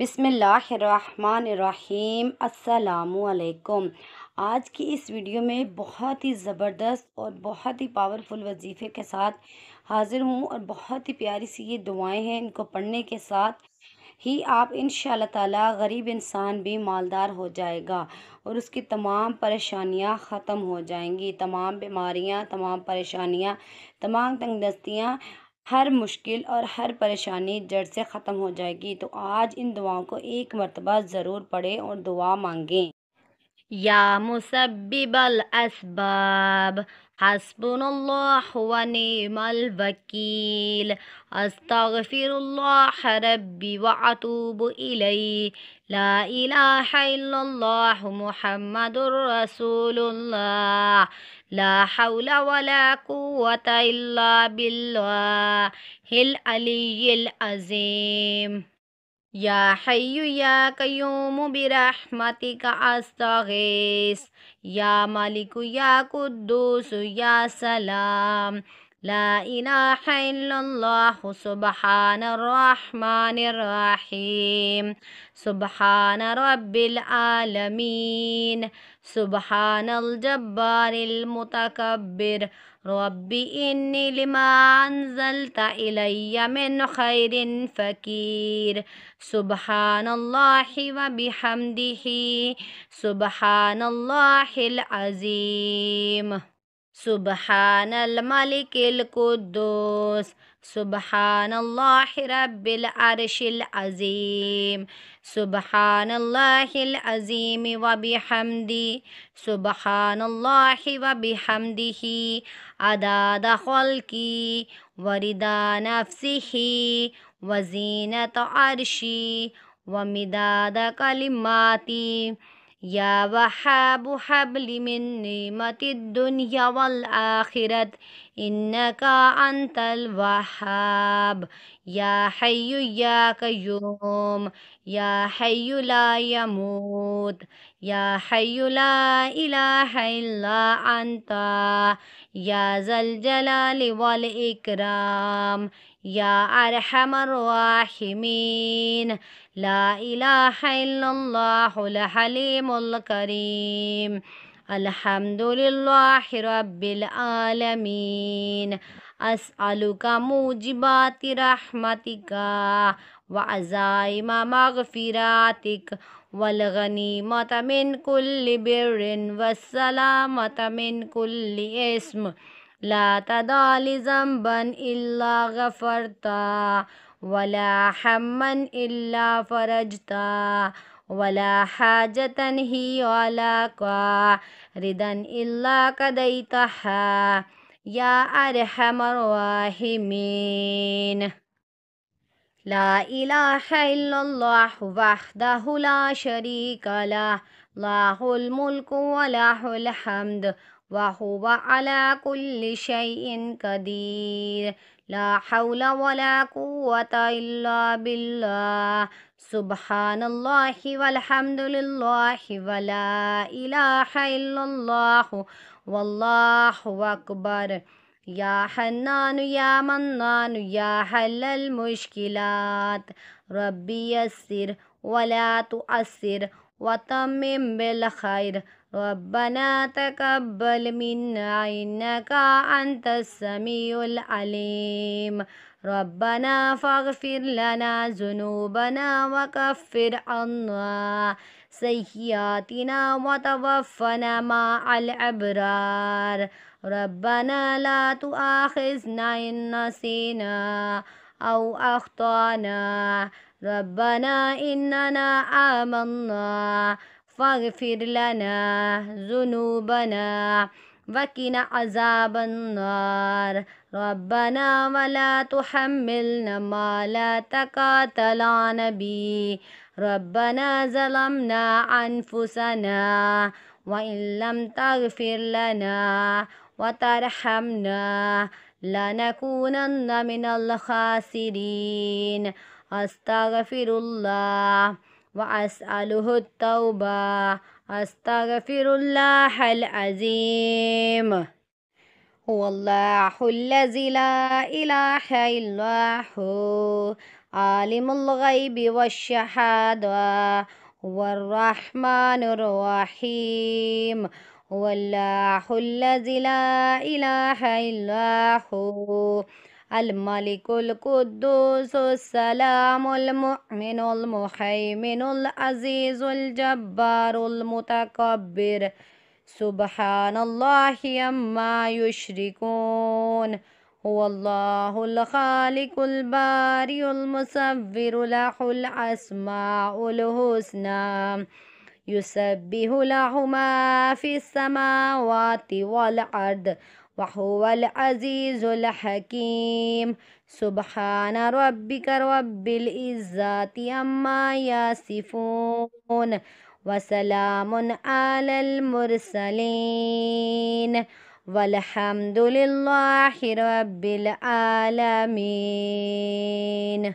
बिसमीम् अल्लाम आज की इस वीडियो में बहुत ही ज़बरदस्त और बहुत ही पावरफुल वजीफ़े के साथ हाज़िर हूँ और बहुत ही प्यारी सी ये दुआएं हैं इनको पढ़ने के साथ ही आप इन ताला गरीब इंसान भी मालदार हो जाएगा और उसकी तमाम परेशानियां ख़त्म हो जाएंगी तमाम बीमारियां तमाम परेशानियां तमाम तंगदस्तियां हर मुश्किल और हर परेशानी जड़ से ख़त्म हो जाएगी तो आज इन दुआओं को एक मरतबा ज़रूर पढ़ें और दुआ मांगें या मुसब्बिबल असबाब حسبنا الله ونعم الوكيل أستغفر الله ربي وأتوب إليه لا إله إلا الله محمد رسول الله لا حول ولا قوة إلا بالله العلي العظيم یا حیو یا قیوم برحمتی کا استغیث یا مالک یا قدوس یا سلام لا إله إلا الله سبحان الرحمن الرحيم سبحان رب العالمين سبحان الجبار المتكبر رب إني لما أنزلت إلي من خير فكير سبحان الله وبحمده سبحان الله العظيم سبحان الملك القدوس سبحان الله رب العرش العظيم سبحان الله العظيم وبحمده سبحان الله وبحمده عداد خلقي ورضا نفسه وزينة عرشي ومداد كلماتي يا وحاب حبل من نعمة الدنيا والآخرة إنك أنت الوحاب يا حي يا قيوم يا حي لا يموت يا حي لا إله إلا أنت يا ذا الجلال والإكرام يا أرحم الراحمين لا إله إلا الله الحليم الكريم الحمد لله رب العالمين أسألك موجبات رحمتك وعزائم مغفراتك والغنيمة من كل بر والسلامة من كل اسم لا تدع لذنبا إلا غفرتا ولا حما إلا فرجتا ولا حاجة هي لك ردا إلا قضيتها يا أرحم الراحمين لا إله إلا الله وحده لا شريك له له الملك وله الحمد وهو على كل شيء قدير لا حول ولا قوة إلا بالله سبحان الله والحمد لله ولا إله إلا الله والله أكبر يا حنان يا منان يا حل المشكلات ربي يسر ولا تؤثر وتمم بالخير ربنا تقبل منا إنك أنت السميع العليم ربنا فاغفر لنا ذنوبنا وكفر عنا سيئاتنا وتوفنا مع الأبرار ربنا لا تؤاخذنا إن نسينا أو أخطأنا ربنا إننا آمنا فاغفر لنا ذنوبنا وقنا عذاب النار ربنا ولا تحملنا ما لا طاقة به ربنا ظلمنا أنفسنا وإن لم تغفر لنا وترحمنا لنكونن من الخاسرين أستغفر الله وأسأله التوبة أستغفر الله العظيم هو الله الذي لا إله إلا هو عالم الغيب والشهادة هو الرحمن الرحيم هو الله الذي لا إله إلا هو الملك القدوس السلام المؤمن المهيمن العزيز الجبار المتكبر سبحان الله عما يشركون هو الله الخالق الباري المصور له الأسماء الحسنى يسبه له ما في السماوات والأرض وهو العزيز الحكيم سبحان ربك رب العزة عما يصفون وسلام على المرسلين والحمد لله رب العالمين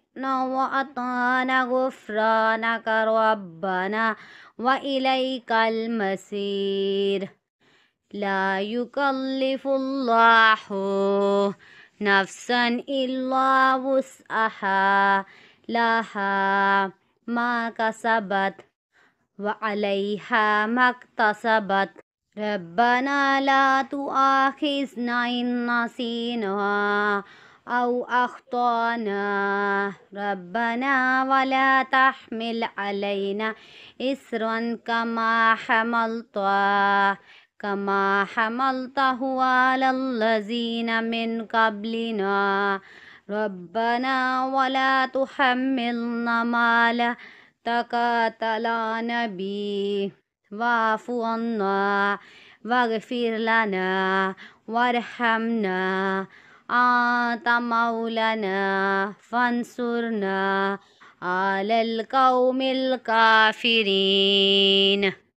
وأطعنا غفرانك ربنا وإليك المسير لا يكلف الله نفسا إلا وسعها لها ما كسبت وعليها ما اكتسبت ربنا لا تؤاخذنا إن نسينا أو أخطأنا ربنا ولا تحمل علينا إسرا كما حملته كما حملته على الذين من قبلنا ربنا ولا تحملنا ما لا طاقة به واعف عنا واغفر لنا وارحمنا أنت مولانا فانصرنا على القوم الكافرين